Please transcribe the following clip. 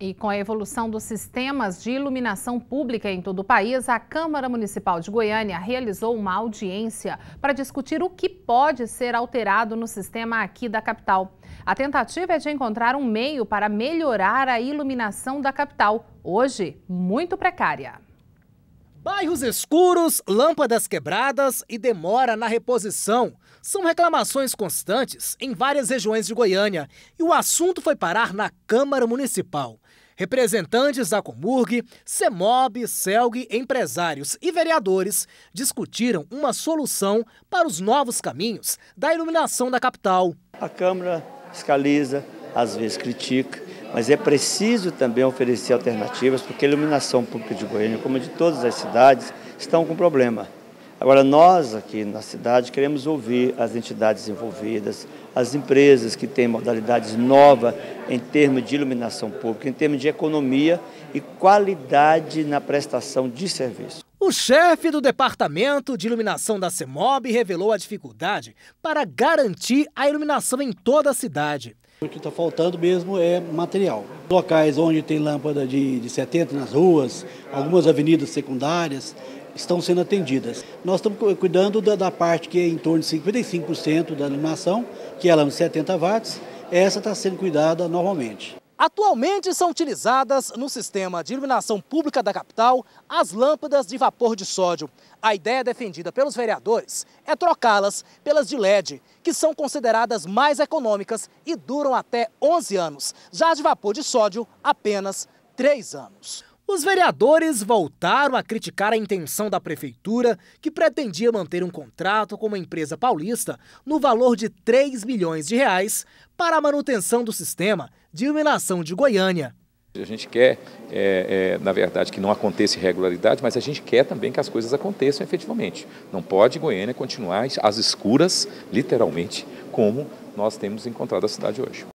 E com a evolução dos sistemas de iluminação pública em todo o país, a Câmara Municipal de Goiânia realizou uma audiência para discutir o que pode ser alterado no sistema aqui da capital. A tentativa é de encontrar um meio para melhorar a iluminação da capital, hoje muito precária. Bairros escuros, lâmpadas quebradas e demora na reposição. São reclamações constantes em várias regiões de Goiânia e o assunto foi parar na Câmara Municipal. Representantes da Comurg, CEMOB, CELG, empresários e vereadores discutiram uma solução para os novos caminhos da iluminação da capital. A Câmara fiscaliza, às vezes critica, mas é preciso também oferecer alternativas, porque a iluminação pública de Goiânia, como de todas as cidades, estão com problema. Agora, nós aqui na cidade queremos ouvir as entidades envolvidas, as empresas que têm modalidades novas em termos de iluminação pública, em termos de economia e qualidade na prestação de serviço. O chefe do Departamento de Iluminação da CEMOB revelou a dificuldade para garantir a iluminação em toda a cidade. O que está faltando mesmo é material. Locais onde tem lâmpada de, de 70 nas ruas, algumas avenidas secundárias, estão sendo atendidas. Nós estamos cuidando da, da parte que é em torno de 55% da iluminação, que é a lâmpada de 70 watts, essa está sendo cuidada normalmente. Atualmente são utilizadas no sistema de iluminação pública da capital as lâmpadas de vapor de sódio. A ideia defendida pelos vereadores é trocá-las pelas de LED, que são consideradas mais econômicas e duram até 11 anos. Já as de vapor de sódio, apenas 3 anos. Os vereadores voltaram a criticar a intenção da prefeitura, que pretendia manter um contrato com uma empresa paulista no valor de 3 milhões de reais para a manutenção do sistema de iluminação de Goiânia. A gente quer, é, é, na verdade, que não aconteça irregularidade, mas a gente quer também que as coisas aconteçam efetivamente. Não pode Goiânia continuar às escuras, literalmente, como nós temos encontrado a cidade hoje.